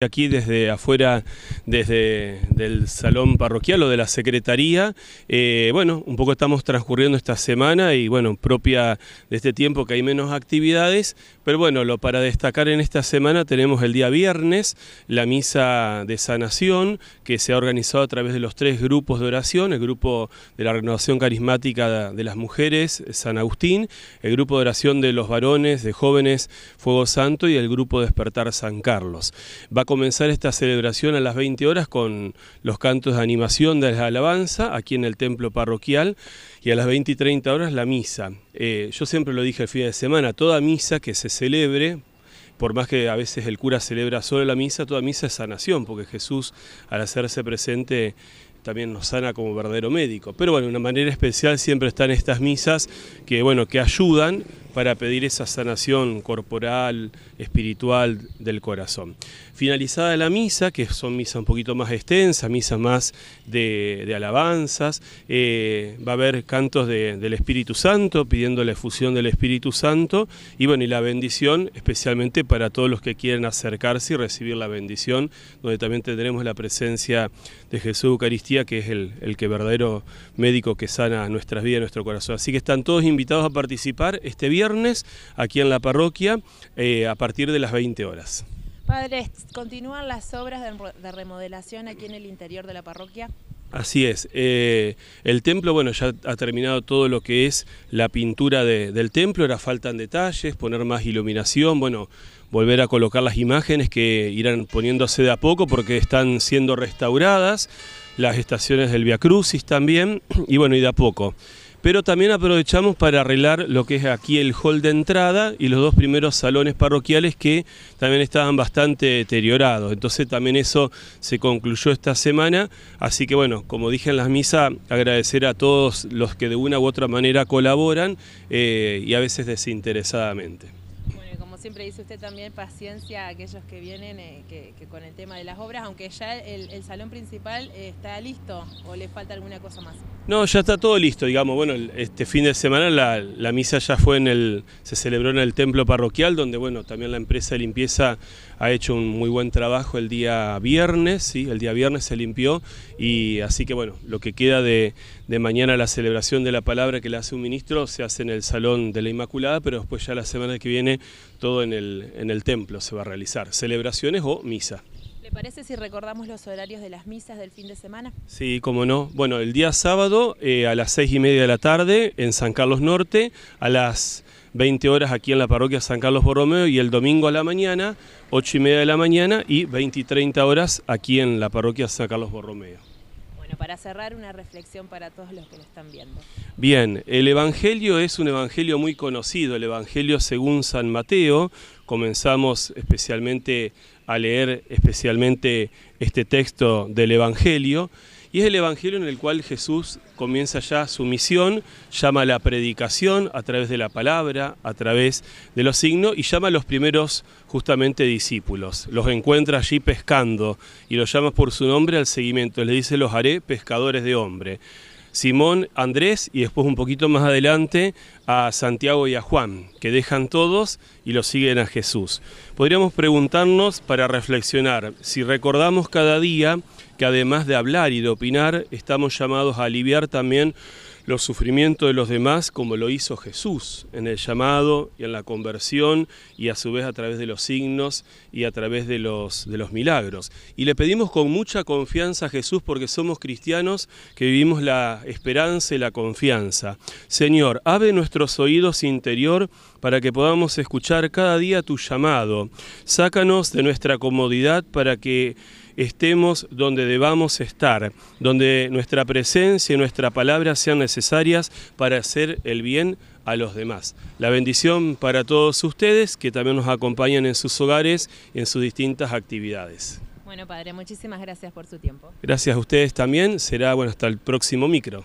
Aquí desde afuera, desde el salón parroquial o de la secretaría, eh, bueno, un poco estamos transcurriendo esta semana y bueno, propia de este tiempo que hay menos actividades, pero bueno, lo para destacar en esta semana tenemos el día viernes la misa de sanación que se ha organizado a través de los tres grupos de oración, el grupo de la renovación carismática de las mujeres, San Agustín, el grupo de oración de los varones, de jóvenes, Fuego Santo y el grupo Despertar San Carlos comenzar esta celebración a las 20 horas con los cantos de animación de la alabanza aquí en el templo parroquial y a las 20 y 30 horas la misa. Eh, yo siempre lo dije el fin de semana, toda misa que se celebre, por más que a veces el cura celebra solo la misa, toda misa es sanación, porque Jesús al hacerse presente también nos sana como verdadero médico. Pero bueno, de una manera especial siempre están estas misas que, bueno, que ayudan para pedir esa sanación corporal, espiritual del corazón. Finalizada la misa, que son misas un poquito más extensas, misas más de, alabanzas, eh, va a haber cantos del Espíritu Santo, pidiendo la efusión del Espíritu Santo, y bueno, y la bendición especialmente para todos los que quieren acercarse y recibir la bendición, donde también tendremos la presencia de Jesús Eucaristía, que es el, el que verdadero médico que sana nuestras vidas, nuestro corazón. Así que están todos invitados a participar este viernes aquí en la parroquia eh, a partir de las 20 horas. Padre, ¿continúan las obras de remodelación aquí en el interior de la parroquia? Así es. Eh, el templo, bueno, ya ha terminado todo lo que es la pintura del templo, ahora faltan detalles, poner más iluminación, bueno, volver a colocar las imágenes que irán poniéndose de a poco porque están siendo restauradas, las estaciones del Via Crucis también, y bueno, y de a poco pero también aprovechamos para arreglar lo que es aquí el hall de entrada y los dos primeros salones parroquiales que también estaban bastante deteriorados. Entonces también eso se concluyó esta semana, así que bueno, como dije en las misas, agradecer a todos los que de una u otra manera colaboran eh, y a veces desinteresadamente siempre dice usted también, paciencia a aquellos que vienen eh, que, con el tema de las obras, aunque ya el, salón principal eh, está listo o le falta alguna cosa más. No, ya está todo listo, digamos. Bueno, este fin de semana la, misa ya fue en el, se celebró en el templo parroquial, donde bueno, también la empresa de limpieza ha hecho un muy buen trabajo el día viernes, sí, el día viernes se limpió y así que bueno, lo que queda de, de mañana la celebración de la palabra que le hace un ministro se hace en el salón de la Inmaculada, pero después ya la semana que viene todo en el, en el templo se va a realizar, celebraciones o misa. ¿Le parece si recordamos los horarios de las misas del fin de semana? Sí, cómo no. Bueno, el día sábado eh, a las seis y media de la tarde en San Carlos Norte, a las 20 horas aquí en la parroquia San Carlos Borromeo y el domingo a la mañana, 8 y media de la mañana y 20 y 30 horas aquí en la parroquia San Carlos Borromeo. Bueno, para cerrar, una reflexión para todos los que lo están viendo. Bien, el Evangelio es un Evangelio muy conocido, el Evangelio según San Mateo. Comenzamos especialmente a leer especialmente este texto del Evangelio. Y es el Evangelio en el cual Jesús comienza ya su misión, llama a la predicación a través de la palabra, a través de los signos y llama a los primeros justamente discípulos. Los encuentra allí pescando y los llama por su nombre al seguimiento. Le dice, los haré pescadores de hombre. Simón, Andrés y después un poquito más adelante a Santiago y a Juan, que dejan todos y los siguen a Jesús. Podríamos preguntarnos para reflexionar si recordamos cada día que además de hablar y de opinar, estamos llamados a aliviar también los sufrimientos de los demás como lo hizo Jesús en el llamado y en la conversión y a su vez a través de los signos y a través de los, de los milagros. Y le pedimos con mucha confianza a Jesús porque somos cristianos que vivimos la esperanza y la confianza. Señor, abre nuestros oídos interior para que podamos escuchar cada día tu llamado. Sácanos de nuestra comodidad para que estemos donde debamos estar, donde nuestra presencia y nuestra palabra sean necesarias para hacer el bien a los demás. La bendición para todos ustedes que también nos acompañan en sus hogares y en sus distintas actividades. Bueno, padre, muchísimas gracias por su tiempo. Gracias a ustedes también. Será, bueno, hasta el próximo micro.